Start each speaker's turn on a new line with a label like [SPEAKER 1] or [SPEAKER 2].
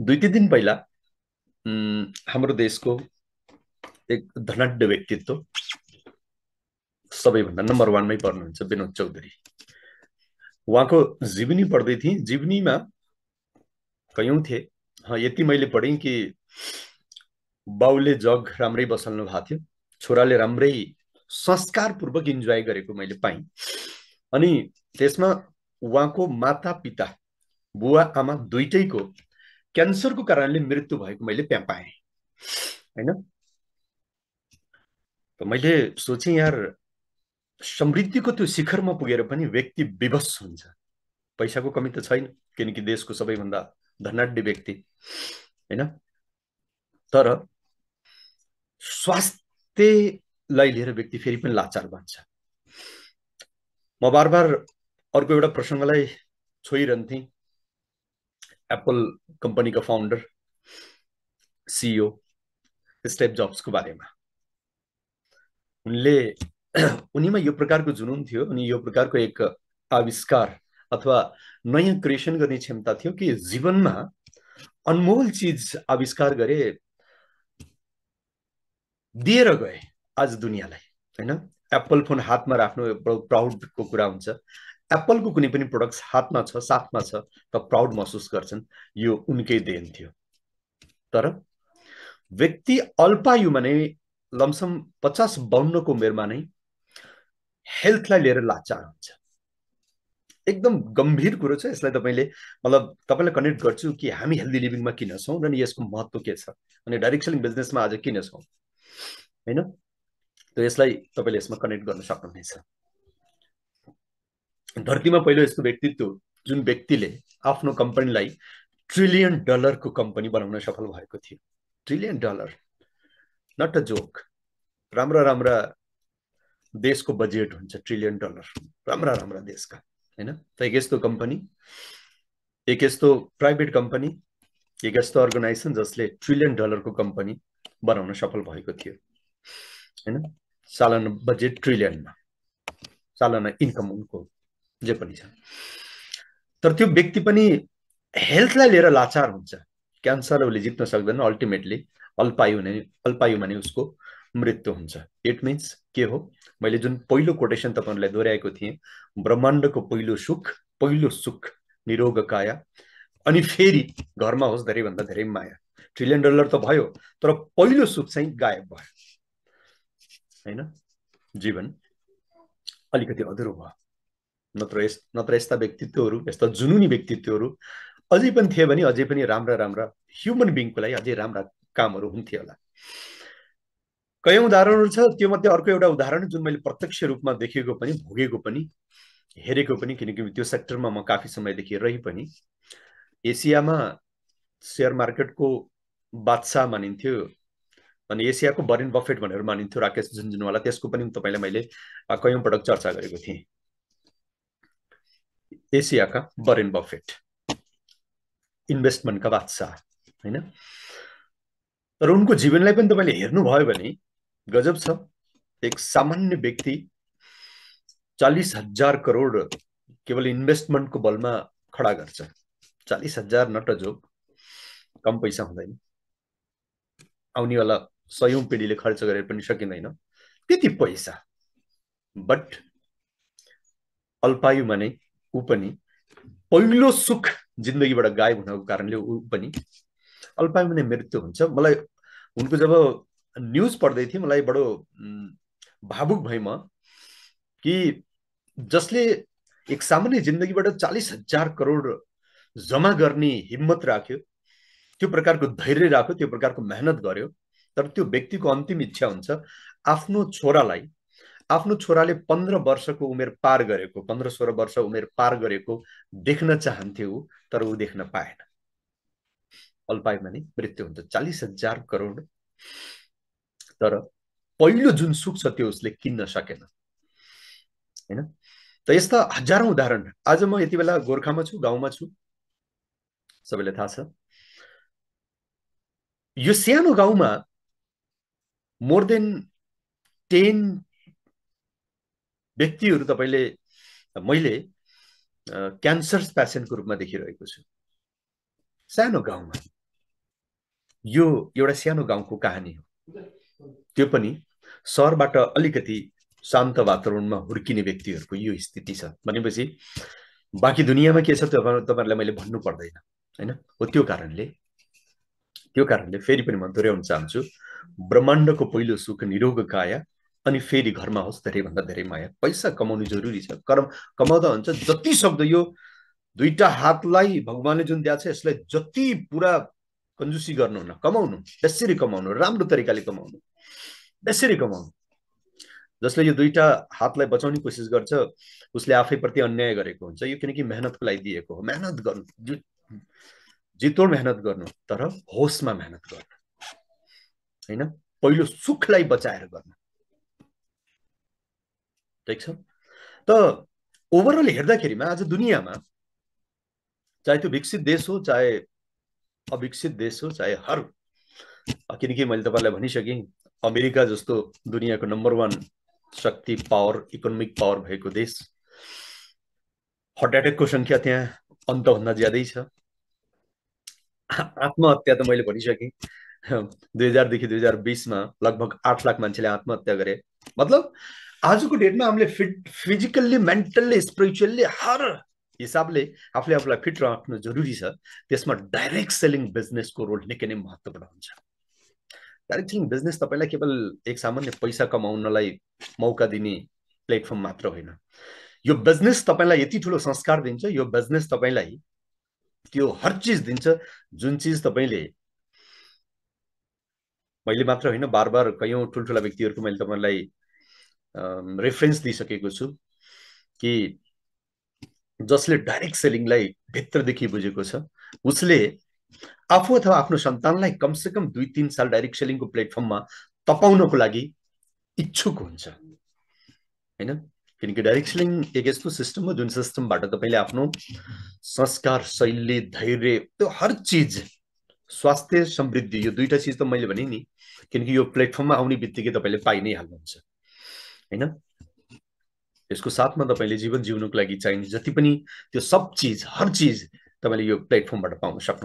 [SPEAKER 1] दुई तिन दिन पहिला हाम्रो देशको एक धनाढ्य व्यक्तित्व सबैभन्दा नम्बर वानमै पर्नुहुन्छ विनोद चौधरी उहाँको जीवनी पढ्दै थिएँ जीवनीमा कयौँ थिए यति मैले पढेँ कि बाउले जग राम्रै बसाल्नु भएको थियो छोराले राम्रै संस्कारपूर्वक इन्जोय गरेको मैले पाएँ अनि त्यसमा उहाँको माता पिता बुवा आमा दुइटैको क्यान्सरको कारणले मृत्यु भएको मैले त्यहाँ पाएँ होइन मैले सोचेँ यार समृद्धिको त्यो शिखरमा पुगेर पनि व्यक्ति विवश हुन्छ पैसाको कमी त छैन किनकि देशको सबैभन्दा धनाढ्य व्यक्ति होइन तर स्वास्थ्यलाई लिएर व्यक्ति फेरि पनि लाचार बन्छ म बार बार अर्को एउटा प्रसङ्गलाई छोइरहन्थेँ एप्पल कम्पनीको फाउन्डर सिइओ स्टेप जब्सको बारेमा उनले उनीमा यो प्रकारको जुनुन थियो अनि यो प्रकारको एक आविष्कार अथवा नयाँ क्रिएसन गर्ने क्षमता थियो कि जीवनमा अनमोल चिज आविष्कार गरे दिएर गए आज दुनियाँलाई होइन एप्पल फोन हातमा राख्नु प्राउडको कुरा हुन्छ एप्पलको कुनै पनि प्रोडक्ट्स हातमा छ साथमा छ त प्राउड महसुस गर्छन् यो उनकै देन थियो तर व्यक्ति अल्पायुमा नै लमसम पचास बाहन्नको उमेरमा नै हेल्थलाई लिएर लाचार हुन्छ एकदम गम्भीर कुरो छ यसलाई तपाईँले मतलब तपाईँलाई कनेक्ट गर्छु कि हामी हेल्दी लिभिङमा किन छौँ र यसको महत्त्व के छ अनि डाइरेक्ट सेलिङ बिजनेसमा आज किन छौँ होइन त यसलाई तपाईँले यसमा कनेक्ट गर्न सक्नुहुनेछ धरतीमा पहिलो यस्तो व्यक्तित्व जुन व्यक्तिले आफ्नो कम्पनीलाई ट्रिलियन डलरको कम्पनी बनाउन सफल भएको थियो trillion dollar not a joke राम्रा राम्रा देशको बजेट हुन्छ ट्रिलियन डलर राम्रा राम्रा देशका होइन त एक यस्तो कम्पनी एक यस्तो प्राइभेट कम्पनी एक यस्तो अर्गनाइजेसन जसले ट्रिलियन डलरको कम्पनी बनाउन सफल भएको थियो होइन सालाना बजेट ट्रिलियनमा सालाना इन्कम उनको जे पनि छ तर त्यो व्यक्ति पनि हेल्थलाई लिएर लाचार हुन्छ क्यान्सर उसले जित्न सक्दैन अल्टिमेटली अल्पायु हुने अल्पायुमा नै उसको मृत्यु हुन्छ इट मिन्स के हो मैले जुन पहिलो कोटेसन तपाईँहरूलाई दोहोऱ्याएको थिएँ ब्रह्माण्डको पहिलो सुख पहिलो सुख निरोग अनि फेरि घरमा होस् धेरैभन्दा धेरै माया ट्रिलियन डलर त भयो तर पहिलो सुख चाहिँ गायब भयो होइन जीवन अलिकति अधुरो भयो नत्र यस नत्र यस्ता व्यक्तित्वहरू यस्ता जुनुनी व्यक्तित्वहरू अझै पनि थिए भने अझै पनि राम्रा राम्रा ह्युमन बिङको लागि अझै राम्रा कामहरू हुन्थ्यो होला कयौँ उदाहरणहरू छ त्यो त्योमध्ये अर्को एउटा उदाहरण जुन मैले प्रत्यक्ष रूपमा देखेको पनि भोगेको पनि हेरेको पनि किनकि त्यो सेक्टरमा म काफी समयदेखि रही पनि एसियामा सेयर मार्केटको बादशाह मानिन्थ्यो अनि एसियाको बरेन बफेट भनेर मानिन्थ्यो राकेश झुन्झुनवाला त्यसको पनि तपाईँलाई मैले कयौँ पटक चर्चा गरेको थिएँ एसियाका बरेन बफेट इन्भेस्टमेन्टका बादशाह होइन तर उनको जीवनलाई पनि तपाईँले हेर्नुभयो भने गजब छ एक सामान्य व्यक्ति चालिस हजार करोड केवल इन्भेस्टमेन्टको बलमा खडा गर्छ चालिस हजार जो कम पैसा हुँदैन आउनेवाला सयौँ पिँढीले खर्च गरेर पनि सकिँदैन त्यति पैसा बट अल्पायुमा नै ऊ पनि पहिलो सुख जिन्दगीबाट गायब हुनको कारणले ऊ पनि अल्पायुमा मृत्यु हुन्छ मलाई उनको जब न्युज पढ्दै थिएँ मलाई बडो भावुक भएँ म कि जसले एक सामान्य जिन्दगीबाट चालिस हजार करोड जमा गर्ने हिम्मत राख्यो त्यो प्रकारको धैर्य राख्यो त्यो प्रकारको मेहनत गर्यो तर त्यो व्यक्तिको अन्तिम इच्छा हुन्छ आफ्नो छोरालाई आफ्नो छोराले पन्ध्र वर्षको उमेर पार गरेको पन्ध्र सोह्र वर्ष उमेर पार गरेको देख्न चाहन्थ्यो तर ऊ देख्न पाएन अल्पायमा नै मृत्यु हुन्छ चालिस हजार करोड तर पहिलो जुन सुख छ त्यो उसले किन्न सकेन होइन त यस्ता हजारौँ उदाहरण आज म यति बेला गोर्खामा छु गाउँमा छु सबैलाई थाहा छ यो सानो गाउँमा मोर देन टेन व्यक्तिहरू तपाईँले मैले क्यान्सर पेसेन्टको रूपमा देखिरहेको छु सानो गाउँमा यो एउटा सानो गाउँको कहानी हो त्यो पनि सहरबाट अलिकति शान्त वातावरणमा हुर्किने व्यक्तिहरूको यो स्थिति छ भनेपछि बाँकी दुनियाँमा के छ त्यो तपाईँहरूलाई मैले भन्नु पर्दैन होइन हो त्यो कारणले त्यो कारणले फेरि पनि म दोहोऱ्याउन चाहन्छु ब्रह्माण्डको पहिलो सुख निरोग काया अनि फेरि घरमा होस् धेरैभन्दा धेरै माया पैसा कमाउनु जरुरी छ कर्म कमाउँदा हुन्छ जति सक्दो यो दुईवटा हातलाई भगवान्ले जुन दिएको छ यसलाई जति पुरा कन्जुसी गर्नुहुन्न कमाउनु यसरी कमाउनु राम्रो तरिकाले कमाउनु यसरी कमाउनु जसले यो दुईवटा हातलाई बचाउने कोसिस गर्छ उसले आफैप्रति अन्याय गरेको हुन्छ यो किनकि मेहनतको लागि दिएको हो मेहनत गर्नु जितो मेहनत गर्नु तर होसमा मेहनत गर्नु होइन पहिलो सुखलाई बचाएर गर्नु ठिक छ त ओभरअल हेर्दाखेरिमा आज दुनियाँमा चाहे त्यो विकसित देश हो चाहे अविकसित देश हो चाहे हर किनकि मैले तपाईँलाई भनिसकेँ अमेरिका जस्तो दुनियाँको नम्बर वान शक्ति पावर इकोनोमिक पावर भएको देश हर्ट एट्याकको सङ्ख्या त्यहाँ अन्तभन्दा ज्यादै छ आत्महत्या त मैले भनिसकेँ दुई हजारदेखि दुई हजार बिसमा लगभग आठ लाख मान्छेले आत्महत्या गरे मतलब आजको डेटमा हामीले फिट फिजिकल्ली मेन्टल्ली स्पिरिचुअल्ली हर हिसाबले आफूले आफूलाई फिट राख्नु जरुरी छ त्यसमा डाइरेक्ट सेलिङ बिजनेसको रोल निकै नै महत्त्वपूर्ण हुन्छ डाइरेक्ट सेलिङ बिजनेस तपाईँलाई केवल एक सामान्य पैसा कमाउनलाई मौका दिने प्लेटफर्म मात्र होइन यो बिजनेस तपाईँलाई यति ठुलो संस्कार दिन्छ यो बिजनेस तपाईँलाई त्यो हर चिज दिन्छ जुन चिज तपाईँले मैले मात्र होइन बार बार कयौँ ठुल्ठुला व्यक्तिहरूको मैले तपाईँलाई रेफरेन्स दिइसकेको छु कि जसले डाइरेक्ट सेलिङलाई भित्रदेखि बुझेको छ उसले आफू अथवा आफ्नो सन्तानलाई कमसेकम दुई तिन साल डाइरेक्ट सेलिङको प्लेटफर्ममा तपाउनको लागि इच्छुक हुन्छ होइन किनकि डाइरेक्ट सेलिङ एक यस्तो सिस्टम हो जुन सिस्टमबाट तपाईँले आफ्नो संस्कार शैली धैर्य त्यो हर चिज स्वास्थ्य समृद्धि यो दुईवटा चिज त मैले भने नि किनकि यो प्लेटफर्ममा आउने बित्तिकै तपाईँले पाइ नै हाल्नुहुन्छ होइन यसको साथमा तपाईँले जीवन जिउनुको लागि चाहिने जति पनि त्यो सब चिज हर चिज तपाईँले यो प्लेटफर्मबाट पाउन सक्नुहुन्छ